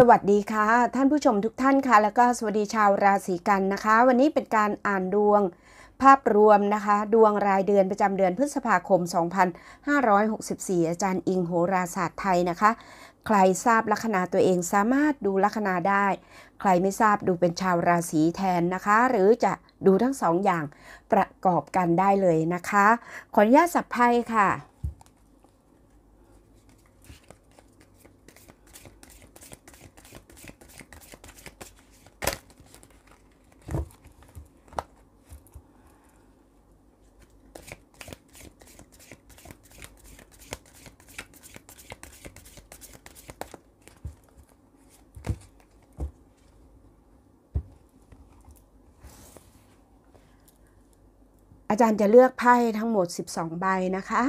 สวัสดีค่ะท่านผู้ชมทุกท่านค่ะ แล้วก็สวัสดีชาวราศีกันนะคะ วันนี้เป็นการอ่านดวง ภาพรวมนะคะดวงรายเดือนประจำเดือนพฤษภาคม 2564อาจารย์อิงโหราศาสตร์ไทยนะคะ ใครทราบลัคนาตัวเองสามารถดูลัคนาได้ ใครไม่ทราบดูเป็นชาวราศีแทนนะคะ หรือจะดูทั้งสองอย่างประกอบกันได้เลยนะคะ ขออนุญาตสับไพ่ค่ะอาจารย์จะเลือกไพ่ทั้งหมด 12 ใบนะคะ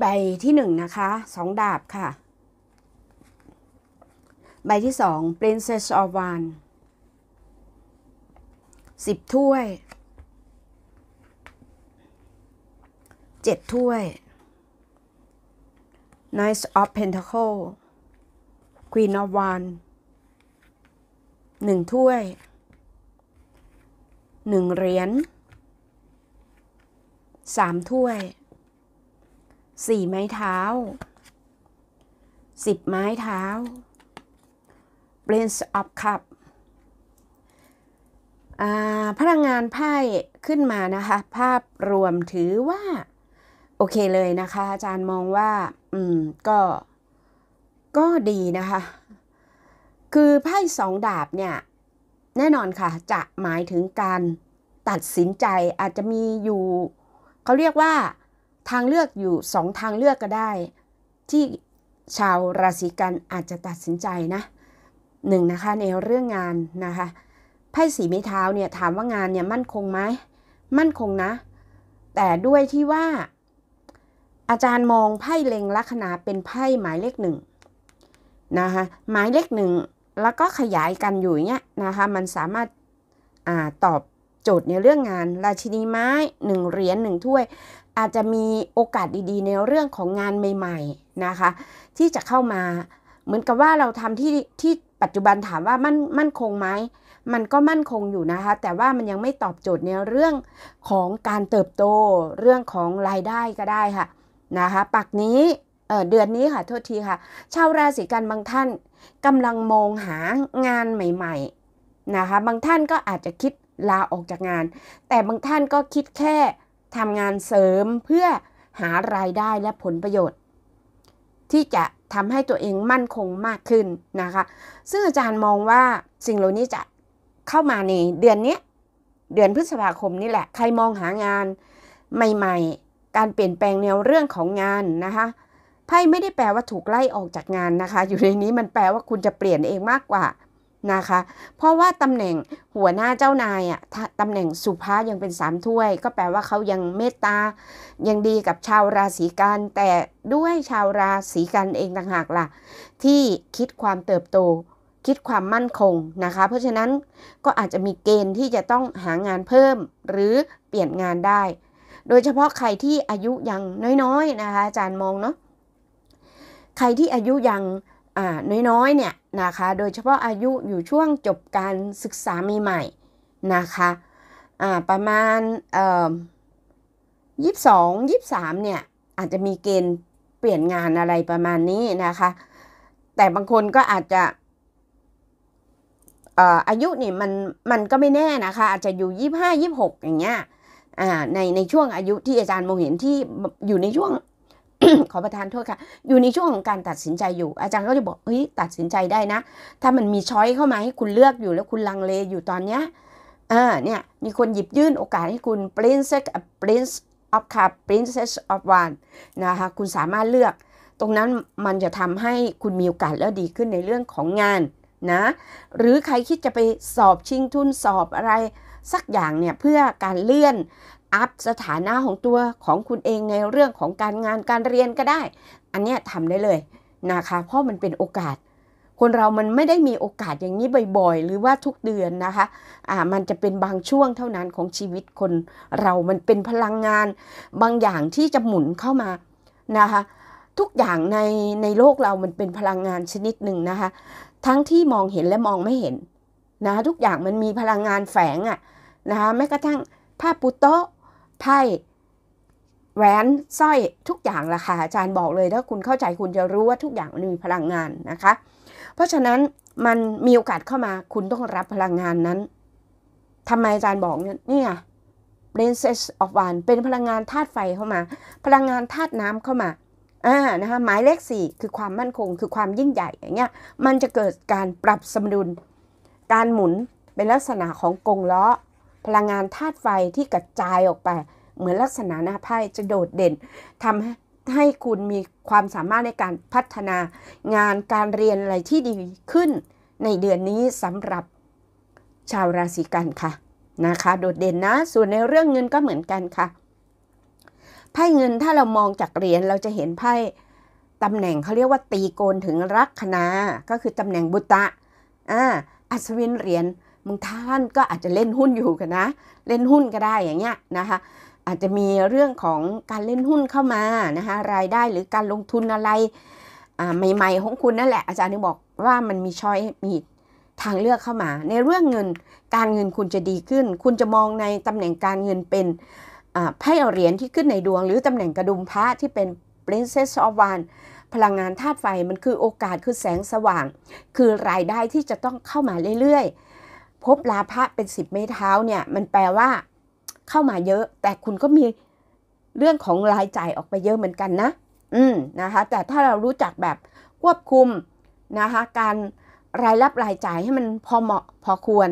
ใบที่หนึ่งนะคะสองดาบค่ะ ใบที่สอง Princess of One สิบถ้วยเจ็ดถ้วย Knight of Pentacle Queen of One หนึ่งถ้วยหนึ่งเหรียญสามถ้วยสี่ไม้เท้าสิบไม้เท้า Prince of Cup พลังงานไพ่ขึ้นมานะคะ ภาพรวมถือว่า โอเคเลยนะคะ อาจารย์มองว่าอืมก็ก็ดีนะคะ คือไพ่สองดาบเนี่ย แน่นอนค่ะ จะหมายถึงการตัดสินใจอาจจะมีอยู่เขาเรียกว่าทางเลือกอยู่สองทางเลือกก็ได้ ที่ชาวราศีกันอาจจะตัดสินใจนะหนึ่งนะคะในเรื่องงานนะคะไพ่สีไม้เท้าเนี่ยถามว่างานเนี่ยมั่นคงไหมมั่นคงนะ แต่ด้วยที่ว่าอาจารย์มองไพ่เล็งลัคนาเป็นไพ่หมายเลขหนึ่งนะคะหมายเลขหนึ่งแล้วก็ขยายกันอยู่เนี้ยนะคะมันสามารถอตอบโจทย์ในเรื่องงาน ราชินีไม้หนึ่งเหรียญหนึ่งถ้วย อาจจะมีโอกาสดีๆ ในเรื่องของงานใหม่ๆนะคะ ที่จะเข้ามาเหมือนกับว่าเราทำที่ที่ปัจจุบันถามว่ามั่นมั่นคงไหมมันก็มั่นคงอยู่นะคะแต่ว่ามันยังไม่ตอบโจทย์ในเรื่องของการเติบโตเรื่องของรายได้ก็ได้ค่ะนะคะปักนี้เเดือนนี้ค่ะโทษทีค่ะชาวราศีกันบางท่านกำลังมองหางานใหม่ๆนะคะบางท่านก็อาจจะคิดลาออกจากงาน แต่บางท่านก็คิดแค่ทำงานเสริมเพื่อหารายได้และผลประโยชน์ ที่จะทำให้ตัวเองมั่นคงมากขึ้นนะคะ ซึ่งอาจารย์มองว่าสิ่งเหล่านี้จะเข้ามาในเดือนนี้เดือนพฤษภาคมนี่แหละใครมองหางาน ใหม่ ๆ การเปลี่ยนแปลงแนวเรื่องของงานนะคะไพ่ไม่ได้แปลว่าถูกไล่ออกจากงานนะคะ อยู่ในนี้มันแปลว่าคุณจะเปลี่ยนเองมากกว่านะคะ เพราะว่าตำแหน่งหัวหน้าเจ้านายอ่ะตำแหน่งสุภาพยังเป็นสามถ้วย ก็แปลว่าเขายังเมตตา ยังดีกับชาวราศีกัน แต่ด้วยชาวราศีกันเองต่างหากละ่ะ ที่คิดความเติบโต คิดความมั่นคงนะคะ เพราะฉะนั้นก็อาจจะมีเกณฑ์ที่จะต้องหางานเพิ่มหรือเปลี่ยนงานได้ โดยเฉพาะใครที่อายุยังน้อยๆนนะคะอาจารย์มองเนาะใครที่อายุยังน้อยๆ เนี่ยนะคะ โดยเฉพาะอายุอยู่ช่วงจบการศึกษาใหม่ๆ นะคะประมาณยี่สิบสองยี่สิบสามเนี่ย อาจจะมีเกณฑ์เปลี่ยนงานอะไรประมาณนี้นะคะ แต่บางคนก็อาจจะอายุนี่มัน มันก็ไม่แน่นะคะ อาจจะอยู่ยี่ห้ายี่หกอย่างเงี้ยใน ในช่วงอายุที่อาจารย์มองเห็นที่อยู่ในช่วงขอประทานโทษค่ะ อยู่ในช่วงของการตัดสินใจอยู่ อาจารย์ก็จะบอกเฮ้ยตัดสินใจได้นะ ถ้ามันมีช้อยเข้ามาให้คุณเลือกอยู่แล้วคุณลังเลอยู่ตอนเนี้ยเออเนี่ยมีคนหยิบยื่นโอกาสให้คุณ prince prince of cup princess of one นะคะคุณสามารถเลือก ตรงนั้นมันจะทำให้คุณมีโอกาสแล้วดีขึ้นในเรื่องของงานนะหรือใครคิดจะไปสอบชิงทุนสอบอะไรสักอย่างเนี่ยเพื่อการเลื่อนอัพสถานะของตัวของคุณเองในเรื่องของการงานการเรียนก็ได้ อันนี้ททำได้เลยนะคะ เพราะมันเป็นโอกาส คนเรา มันไม่ได้มีโอกาสอย่างนี้บ่อย ๆ หรือว่าทุกเดือนนะคะ อ่า มันจะเป็นบางช่วงเท่านั้นของชีวิตคน เรา มันเป็นพลังงาน บางอย่างที่จะหมุนเข้ามานะคะ ทุกอย่างในในโลกเรามันเป็นพลังงานชนิดหนึ่งนะคะ ทั้งที่มองเห็นและมองไม่เห็นนะะทุกอย่างมันมีพลังงานแฝงอะนะคะ แม้กระทั่งผ้าปูโต๊ะไพ่แหวนสร้อยทุกอย่าง่ะค่ะอาจารย์บอกเลยถ้าคุณเข้าใจคุณจะรู้ว่าทุกอย่างมีพลังงานนะคะ เพราะฉะนั้นมันมีโอกาสเข้ามา คุณต้องรับพลังงานนั้นทำไมอาจารย์บอกเนี่ยนี่เซสออ n วานเป็นพลังงานธาตุไฟเข้ามา พลังงานธาตุน้ำเข้ามาอ่านะคะหมายเลขสี่คือความมั่นคงคือความยิ่งใหญ่อย่างเงี้ยมันจะเกิดการปรับสมดุลการหมุนเป็นลักษณะของกงล้อพลังงานธาตุไฟที่กระจายออกไปเหมือนลักษณะหน้าไพ่จะโดดเด่นทำให้คุณมีความสามารถในการพัฒนางานการเรียนอะไรที่ดีขึ้นในเดือนนี้สำหรับชาวราศีกันค่ะนะคะ โดดเด่นนะ ส่วนในเรื่องเงินก็เหมือนกันค่ะ ไพ่เงินถ้าเรามองจากเหรียญเราจะเห็นไพ่ตำแหน่งเขาเรียกว่าตีโกนถึงรัคนาก็คือตำแหน่งบุตะอ่าอัศวินเหรียญบางท่านก็อาจจะเล่นหุ้นอยู่กันนะ เล่นหุ้นก็ได้อย่างเงี้ยนะคะ อาจจะมีเรื่องของการเล่นหุ้นเข้ามานะคะรายได้หรือการลงทุนอะไรใหม่ๆของคุณนั่นแหละอาจารย์นี่บอกว่ามันมีช้อยมีทางเลือกเข้ามา ในเรื่องเงินการเงินคุณจะดีขึ้น คุณจะมองในตำแหน่งการเงินเป็นไพ่เหรียญที่ขึ้นในดวงหรือตำแหน่งกระดุมพระที่เป็น Princess of w a n พลังงานธาตุไฟมันคือโอกาสคือแสงสว่าง คือรายได้ที่จะต้องเข้ามาเรื่อยๆพบลาภะเป็นสิบไม้เท้า เนี่ยมันแปลว่าเข้ามาเยอะ แต่คุณก็มีเรื่องของรายจ่ายออกไปเยอะเหมือนกันนะ อืมนะคะ แต่ถ้าเรารู้จักแบบควบคุมนะคะ การรายรับรายจ่ายให้มันพอเหมาะพอควร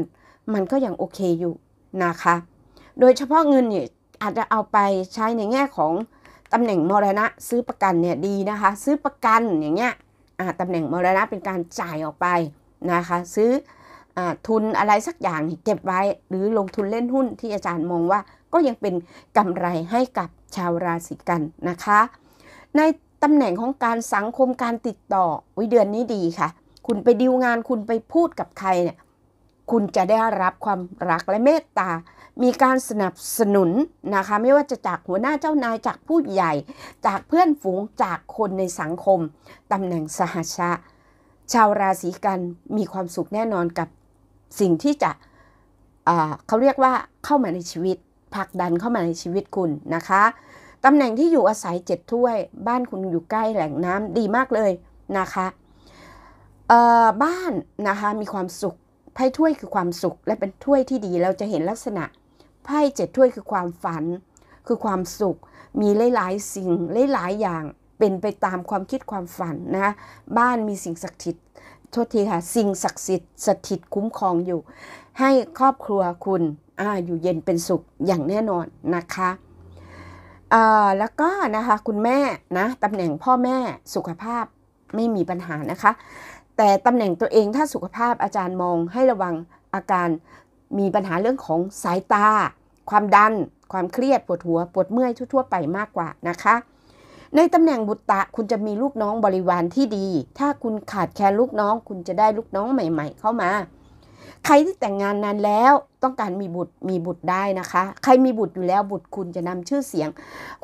มันก็ยังโอเคอยู่นะคะ โดยเฉพาะเงินเนี่ยอาจจะเอาไปใช้ในแง่ของตำแหน่งมรณะซื้อประกันเนี่ยดีนะคะ ซื้อประกันอย่างเงี้ยตำแหน่งมรณะเป็นการจ่ายออกไปนะคะ ซื้อทุนอะไรสักอย่างเก็บไว้ หรือลงทุนเล่นหุ้นที่อาจารย์มองว่าก็ยังเป็นกำไรให้กับชาวราศีกันนะคะ ในตำแหน่งของการสังคมการติดต่อวิเดือนนี้ดีค่ะ คุณไปดีลงานคุณไปพูดกับใครเนี่ยคุณจะได้รับความรักและเมตตา มีการสนับสนุนนะคะไม่ว่าจะจากหัวหน้าเจ้านายจากผู้ใหญ่ จากเพื่อนฝูงจากคนในสังคมตำแหน่งสหชาชาวราศีกันมีความสุขแน่นอนกับสิ่งที่จะเขาเรียกว่าเข้ามาในชีวิตผลักดันเข้ามาในชีวิตคุณนะคะ ตำแหน่งที่อยู่อาศัยเจ็ดถ้วย บ้านคุณอยู่ใกล้แหล่งน้ำดีมากเลยนะคะบ้านนะคะมีความสุข ไพ่ถ้วยคือความสุข และเป็นถ้วยที่ดี เราจะเห็นลักษณะไพ่เจ็ดถ้วยคือความฝัน คือความสุข มีหลายๆ สิ่งหลายๆอย่างเป็นไปตามความคิดความฝันนะบ้านมีสิ่งศักดิ์สิทธิ์โทษทีค่ะสิ่งศักดิ์สิทธิ์สถิตคุ้มครองอยู่ ให้ครอบครัวคุณออยู่เย็นเป็นสุขอย่างแน่นอนนะคะแล้วก็นะคะ คุณแม่นะตำแหน่งพ่อแม่สุขภาพไม่มีปัญหานะคะ แต่ตำแหน่งตัวเองถ้าสุขภาพอาจารย์มองให้ระวังอาการมีปัญหาเรื่องของสายตา ความดันความเครียดปวดหัว ปวดเมื่อยทั่ว ๆ ไปมากกว่านะคะในตำแหน่งบุตรตะคุณจะมีลูกน้องบริวารที่ดี ถ้าคุณขาดแคลนลูกน้อง คุณจะได้ลูกน้องใหม่ ๆ เข้ามา ใครที่แต่งงานนานแล้วต้องการมีบุตรมีบุตรได้นะคะ ใครมีบุตรอยู่แล้วบุตรคุณจะนำชื่อเสียง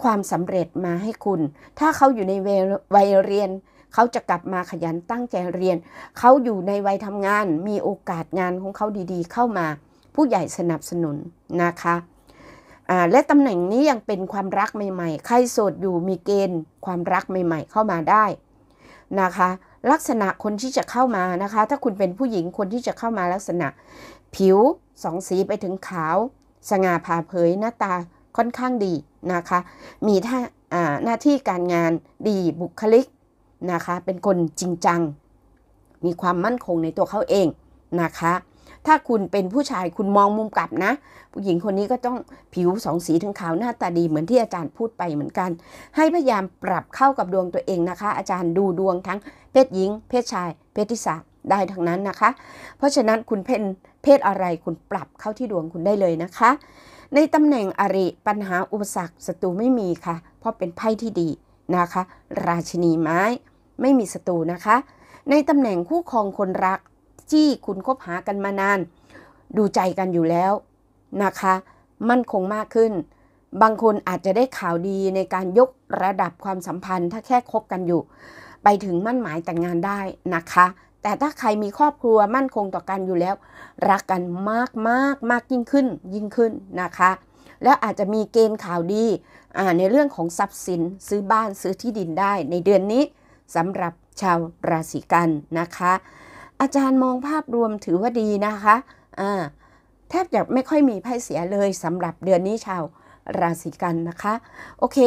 ความสำเร็จมาให้คุณ ถ้าเขาอยู่ในวัยเรียนเขาจะกลับมาขยันตั้งใจเรียนเขาอยู่ในวัยทำงาน มีโอกาสงานของเขาดีๆ เข้ามา ผู้ใหญ่สนับสนุนนะคะและตำแหน่งนี้ยังเป็นความรักใหม่ๆ ใครโสดอยู่มีเกณฑ์ ความรักใหม่ๆเข้ามาได้ นะคะ ลักษณะคนที่จะเข้ามานะคะ ถ้าคุณเป็นผู้หญิงคนที่จะเข้ามาลักษณะ ผิวสองสีไปถึงขาว สง่าผ่าเผยหน้าตาค่อนข้างดีนะคะ มีท่าหน้าที่การงานดีบุคลิกนะคะ เป็นคนจริงจัง มีความมั่นคงในตัวเขาเองนะคะถ้าคุณเป็นผู้ชายคุณมองมุมกลับนะผู้หญิงคนนี้ก็ต้องผิวสองสีทั้งขาวหน้าตาดีเหมือนที่อาจารย์พูดไปเหมือนกัน ให้พยายามปรับเข้ากับดวงตัวเองนะคะ อาจารย์ดูดวงทั้งเพศหญิง เพศชายเพศที่สามได้ทั้งนั้นนะคะ เพราะฉะนั้นคุณเป็นเพศอะไรคุณปรับเข้าที่ดวงคุณได้เลยนะคะ ในตำแหน่งอริปัญหาอุปสรรคศัตรูไม่มีค่ะ เพราะเป็นไพ่ที่ดีนะคะ ราชินีไม้ไม่มีศัตรูนะคะ ในตำแหน่งคู่ครองคนรักที่คุณคบหากันมานาน ดูใจกันอยู่แล้วนะคะ มั่นคงมากขึ้น บางคนอาจจะได้ข่าวดีในการยกระดับความสัมพันธ์ ถ้าแค่คบกันอยู่ ไปถึงมั่นหมายแต่งงานได้นะคะ แต่ถ้าใครมีครอบครัวมั่นคงต่อกันอยู่แล้ว รักกันมากมากมากยิ่งขึ้น ยิ่งขึ้นนะคะ แล้วอาจจะมีเกณฑ์ข่าวดีในเรื่องของทรัพย์สินซื้อบ้านซื้อที่ดินได้ในเดือนนี้สำหรับชาวราศีกันนะคะอาจารย์มองภาพรวมถือว่าดีนะคะ แทบจะไม่ค่อยมีไพ่เสียเลยสำหรับเดือนนี้ชาวราศีกันนะคะ โอเค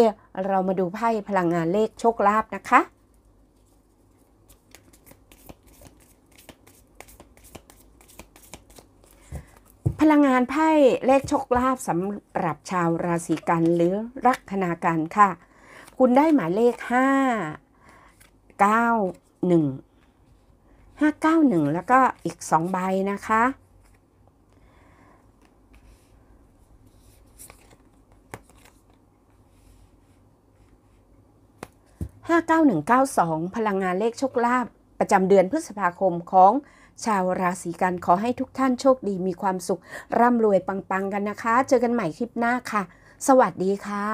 เรามาดูไพ่พลังงานเลขโชคลาภนะคะ พลังงานไพ่เลขโชคลาภสำหรับชาวราศีกันหรือลัคนากันค่ะ คุณได้หมายเลข 5 9 1 591 แล้วก็อีก 2 ใบนะคะหห้้าาเเกกนึ่ง้าสองพลังงานเลขโชคลาภประจำเดือนพฤษภาคมของชาวราศีกัน ขอให้ทุกท่านโชคดีมีความสุข ร่ำรวยปัง ๆกันนะคะ เจอกันใหม่คลิปหน้าค่ะ สวัสดีค่ะ